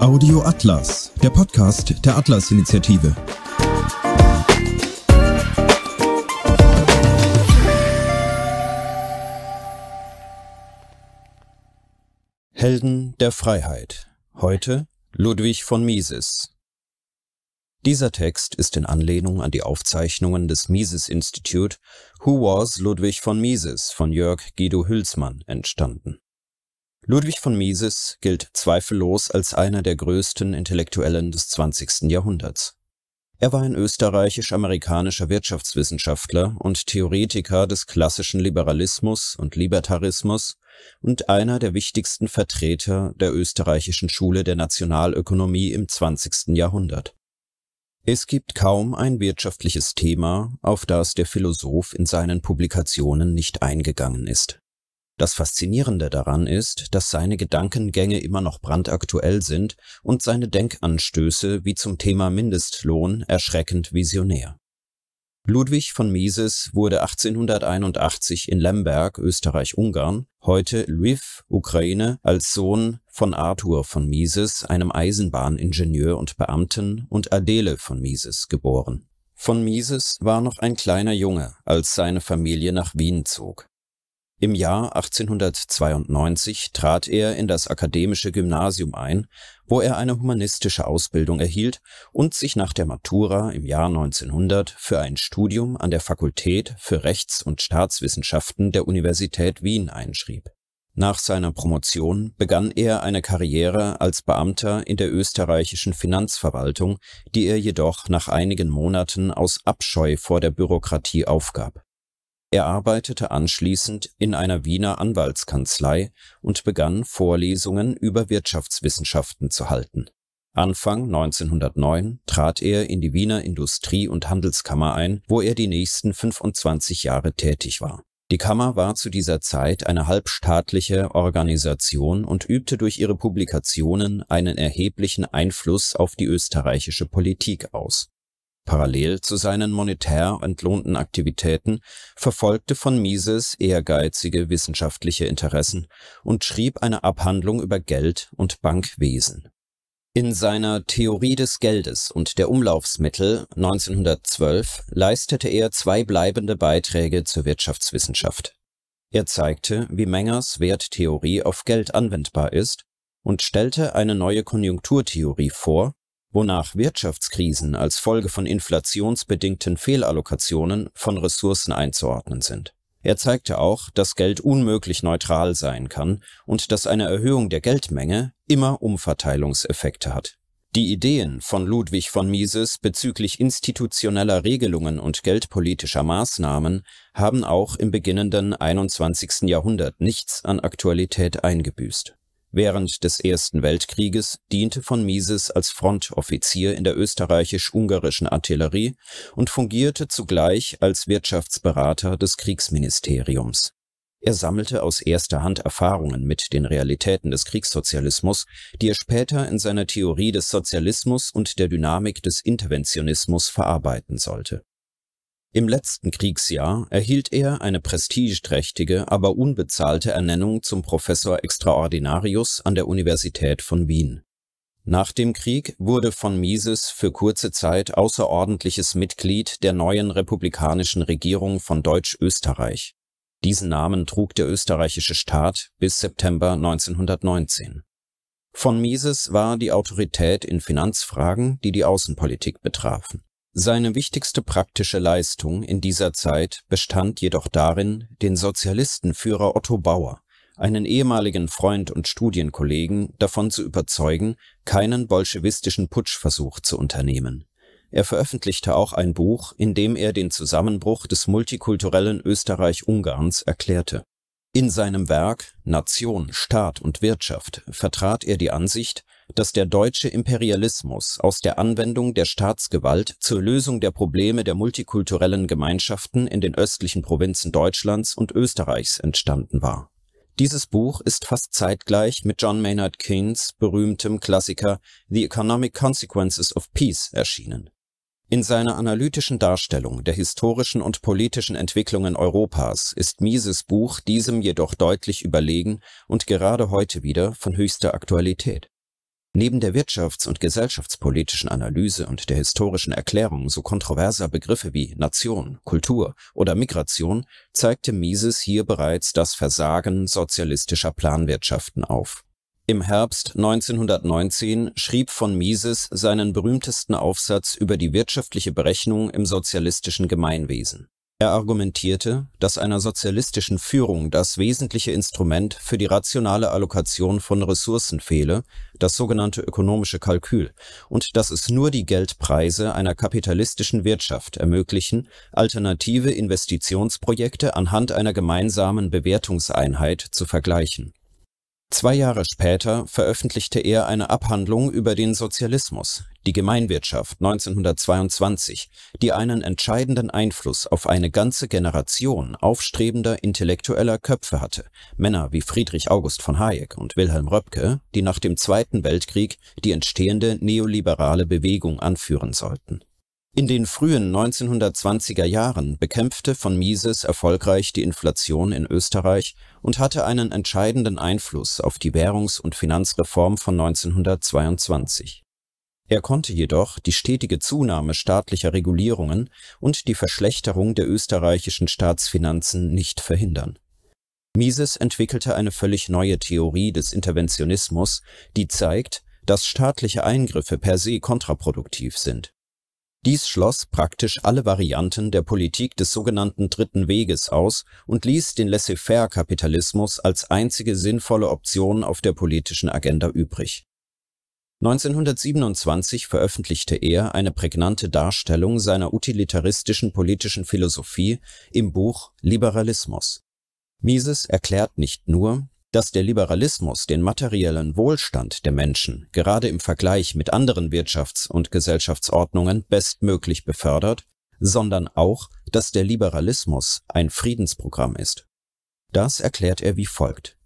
Audio Atlas, der Podcast der Atlas-Initiative. Helden der Freiheit. Heute Ludwig von Mises. Dieser Text ist in Anlehnung an die Aufzeichnungen des Mises Institute Who Was Ludwig von Mises von Jörg Guido Hülsmann entstanden. Ludwig von Mises gilt zweifellos als einer der größten Intellektuellen des 20. Jahrhunderts. Er war ein österreichisch-amerikanischer Wirtschaftswissenschaftler und Theoretiker des klassischen Liberalismus und Libertarismus und einer der wichtigsten Vertreter der österreichischen Schule der Nationalökonomie im 20. Jahrhundert. Es gibt kaum ein wirtschaftliches Thema, auf das der Philosoph in seinen Publikationen nicht eingegangen ist. Das Faszinierende daran ist, dass seine Gedankengänge immer noch brandaktuell sind und seine Denkanstöße wie zum Thema Mindestlohn erschreckend visionär. Ludwig von Mises wurde 1881 in Lemberg, Österreich-Ungarn, heute Lviv, Ukraine, als Sohn von Arthur von Mises, einem Eisenbahningenieur und Beamten, und Adele von Mises geboren. Von Mises war noch ein kleiner Junge, als seine Familie nach Wien zog. Im Jahr 1892 trat er in das akademische Gymnasium ein, wo er eine humanistische Ausbildung erhielt und sich nach der Matura im Jahr 1900 für ein Studium an der Fakultät für Rechts- und Staatswissenschaften der Universität Wien einschrieb. Nach seiner Promotion begann er eine Karriere als Beamter in der österreichischen Finanzverwaltung, die er jedoch nach einigen Monaten aus Abscheu vor der Bürokratie aufgab er arbeitete anschließend in einer Wiener Anwaltskanzlei und begann Vorlesungen über Wirtschaftswissenschaften zu halten. Anfang 1909 trat er in die Wiener Industrie und Handelskammer ein, wo er die nächsten 25 Jahre tätig war. Die Kammer war zu dieser Zeit eine halbstaatliche Organisation und übte durch ihre Publikationen einen erheblichen Einfluss auf die österreichische Politik aus Parallel zu seinen monetär entlohnten Aktivitäten verfolgte von Mises ehrgeizige wissenschaftliche Interessen und schrieb eine Abhandlung über Geld und Bankwesen. In seiner Theorie des Geldes und der Umlaufsmittel 1912 leistete er zwei bleibende Beiträge zur Wirtschaftswissenschaft. Er zeigte, wie Mengers Werttheorie auf Geld anwendbar ist und stellte eine neue Konjunkturtheorie vor, wonach Wirtschaftskrisen als Folge von inflationsbedingten Fehlallokationen von Ressourcen einzuordnen sind. Er zeigte auch, dass Geld unmöglich neutral sein kann und dass eine Erhöhung der Geldmenge immer Umverteilungseffekte hat. Die Ideen von Ludwig von Mises bezüglich institutioneller Regelungen und geldpolitischer Maßnahmen haben auch im beginnenden 21. Jahrhundert nichts an Aktualität eingebüßt Während des Ersten Weltkrieges diente von Mises als Frontoffizier in der österreichisch-ungarischen Artillerie und fungierte zugleich als Wirtschaftsberater des Kriegsministeriums. Er sammelte aus erster Hand Erfahrungen mit den Realitäten des Kriegssozialismus, die er später in seiner Theorie des Sozialismus und der Dynamik des Interventionismus verarbeiten sollte im letzten Kriegsjahr erhielt er eine prestigeträchtige, aber unbezahlte Ernennung zum Professor extraordinarius an der Universität von Wien. Nach dem Krieg wurde von Mises für kurze Zeit außerordentliches Mitglied der neuen republikanischen Regierung von Deutsch-Österreich. Diesen Namen trug der österreichische Staat bis September 1919. Von Mises war die Autorität in Finanzfragen, die die Außenpolitik betrafen. Seine wichtigste praktische Leistung in dieser Zeit bestand jedoch darin, den Sozialistenführer Otto Bauer, einen ehemaligen Freund und Studienkollegen, davon zu überzeugen, keinen bolschewistischen Putschversuch zu unternehmen. Er veröffentlichte auch ein Buch, in dem er den Zusammenbruch des multikulturellen Österreich-Ungarns erklärte. In seinem Werk Nation, Staat und Wirtschaft vertrat er die Ansicht dass der deutsche Imperialismus aus der Anwendung der Staatsgewalt zur Lösung der Probleme der multikulturellen Gemeinschaften in den östlichen Provinzen Deutschlands und Österreichs entstanden war. Dieses Buch ist fast zeitgleich mit John Maynard Keynes berühmtem Klassiker The Economic Consequences of Peace erschienen. In seiner analytischen Darstellung der historischen und politischen Entwicklungen Europas ist Mises Buch diesem jedoch deutlich überlegen und gerade heute wieder von höchster Aktualität Neben der wirtschafts- und gesellschaftspolitischen Analyse und der historischen Erklärung so kontroverser Begriffe wie Nation, Kultur oder Migration zeigte Mises hier bereits das Versagen sozialistischer Planwirtschaften auf. Im Herbst 1919 schrieb von Mises seinen berühmtesten Aufsatz über die wirtschaftliche Berechnung im sozialistischen Gemeinwesen er argumentierte, dass einer sozialistischen Führung das wesentliche Instrument für die rationale Allokation von Ressourcen fehle, das sogenannte ökonomische Kalkül, und dass es nur die Geldpreise einer kapitalistischen Wirtschaft ermöglichen, alternative Investitionsprojekte anhand einer gemeinsamen Bewertungseinheit zu vergleichen Zwei Jahre später veröffentlichte er eine Abhandlung über den Sozialismus, die Gemeinwirtschaft 1922, die einen entscheidenden Einfluss auf eine ganze Generation aufstrebender intellektueller Köpfe hatte, Männer wie Friedrich August von Hayek und Wilhelm Röpke, die nach dem Zweiten Weltkrieg die entstehende neoliberale Bewegung anführen sollten in den frühen 1920er Jahren bekämpfte von Mises erfolgreich die Inflation in Österreich und hatte einen entscheidenden Einfluss auf die Währungs und Finanzreform von 1922. Er konnte jedoch die stetige Zunahme staatlicher Regulierungen und die Verschlechterung der österreichischen Staatsfinanzen nicht verhindern. Mises entwickelte eine völlig neue Theorie des Interventionismus, die zeigt, dass staatliche Eingriffe per se kontraproduktiv sind dies schloss praktisch alle Varianten der Politik des sogenannten Dritten Weges aus und ließ den Laissez-faire-Kapitalismus als einzige sinnvolle Option auf der politischen Agenda übrig. 1927 veröffentlichte er eine prägnante Darstellung seiner utilitaristischen politischen Philosophie im Buch Liberalismus. Mises erklärt nicht nur dass der Liberalismus den materiellen Wohlstand der Menschen gerade im Vergleich mit anderen Wirtschafts- und Gesellschaftsordnungen bestmöglich befördert, sondern auch, dass der Liberalismus ein Friedensprogramm ist. Das erklärt er wie folgt.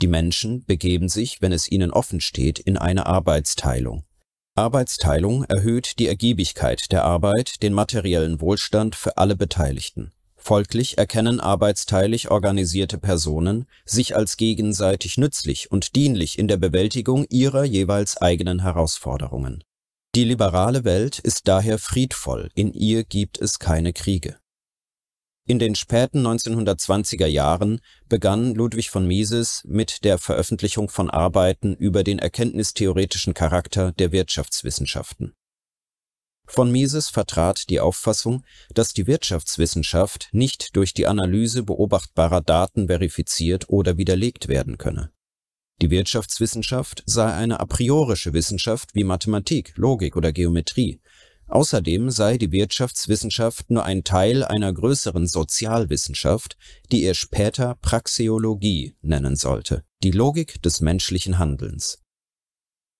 Die Menschen begeben sich, wenn es ihnen offen steht, in eine Arbeitsteilung. Arbeitsteilung erhöht die Ergiebigkeit der Arbeit, den materiellen Wohlstand für alle Beteiligten. Folglich erkennen arbeitsteilig organisierte Personen sich als gegenseitig nützlich und dienlich in der Bewältigung ihrer jeweils eigenen Herausforderungen. Die liberale Welt ist daher friedvoll, in ihr gibt es keine Kriege. In den späten 1920er Jahren begann Ludwig von Mises mit der Veröffentlichung von Arbeiten über den erkenntnistheoretischen Charakter der Wirtschaftswissenschaften von Mises vertrat die Auffassung, dass die Wirtschaftswissenschaft nicht durch die Analyse beobachtbarer Daten verifiziert oder widerlegt werden könne. Die Wirtschaftswissenschaft sei eine a priorische Wissenschaft wie Mathematik, Logik oder Geometrie. Außerdem sei die Wirtschaftswissenschaft nur ein Teil einer größeren Sozialwissenschaft, die er später Praxeologie nennen sollte, die Logik des menschlichen Handelns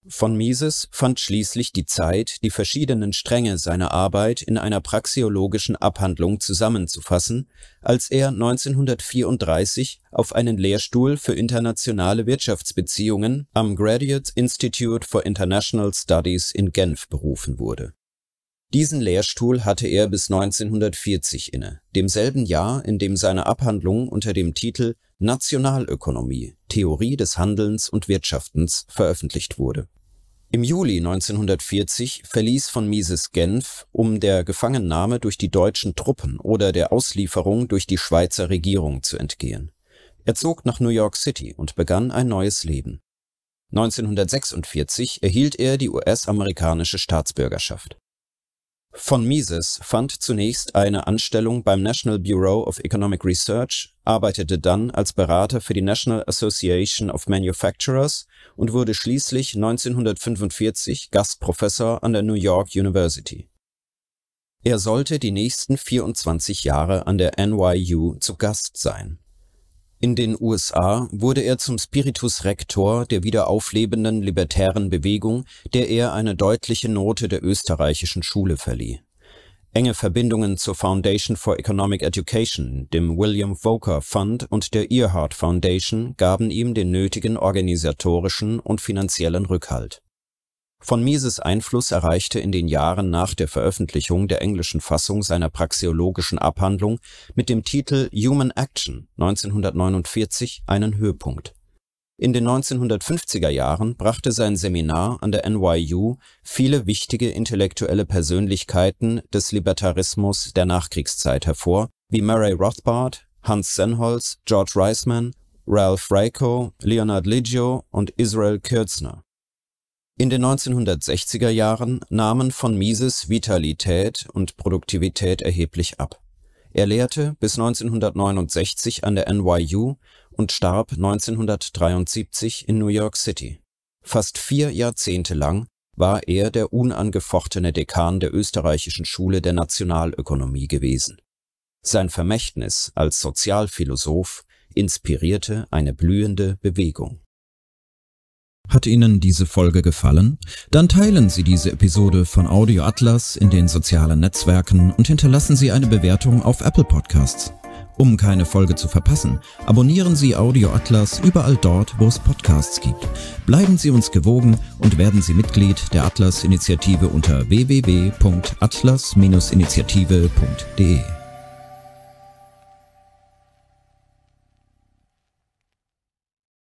von Mises fand schließlich die Zeit, die verschiedenen Stränge seiner Arbeit in einer praxiologischen Abhandlung zusammenzufassen, als er 1934 auf einen Lehrstuhl für internationale Wirtschaftsbeziehungen am Graduate Institute for International Studies in Genf berufen wurde. Diesen Lehrstuhl hatte er bis 1940 inne, demselben Jahr, in dem seine Abhandlung unter dem Titel Nationalökonomie – Theorie des Handelns und Wirtschaftens veröffentlicht wurde im Juli 1940 verließ von Mises Genf, um der Gefangennahme durch die deutschen Truppen oder der Auslieferung durch die Schweizer Regierung zu entgehen. Er zog nach New York City und begann ein neues Leben. 1946 erhielt er die US-amerikanische Staatsbürgerschaft von Mises fand zunächst eine Anstellung beim National Bureau of Economic Research, arbeitete dann als Berater für die National Association of Manufacturers und wurde schließlich 1945 Gastprofessor an der New York University. Er sollte die nächsten 24 Jahre an der NYU zu Gast sein in den USA wurde er zum Spiritus rector der wiederauflebenden libertären Bewegung, der er eine deutliche Note der österreichischen Schule verlieh. Enge Verbindungen zur Foundation for Economic Education, dem William Volcker Fund und der Earhart Foundation gaben ihm den nötigen organisatorischen und finanziellen Rückhalt von Mises Einfluss erreichte in den Jahren nach der Veröffentlichung der englischen Fassung seiner praxeologischen Abhandlung mit dem Titel Human Action (1949) einen Höhepunkt. In den 1950er Jahren brachte sein Seminar an der NYU viele wichtige intellektuelle Persönlichkeiten des Libertarismus der Nachkriegszeit hervor, wie Murray Rothbard, Hans Senholz, George Reisman, Ralph Raico, Leonard Ligio und Israel Kürzner. In den 1960er Jahren nahmen von Mises Vitalität und Produktivität erheblich ab. Er lehrte bis 1969 an der NYU und starb 1973 in New York City. Fast vier Jahrzehnte lang war er der unangefochtene Dekan der österreichischen Schule der Nationalökonomie gewesen. Sein Vermächtnis als Sozialphilosoph inspirierte eine blühende Bewegung hat Ihnen diese Folge gefallen? Dann teilen Sie diese Episode von Audio Atlas in den sozialen Netzwerken und hinterlassen Sie eine Bewertung auf Apple Podcasts. Um keine Folge zu verpassen, abonnieren Sie Audio Atlas überall dort, wo es Podcasts gibt. Bleiben Sie uns gewogen und werden Sie Mitglied der Atlas Initiative unter www.atlas-initiative.de.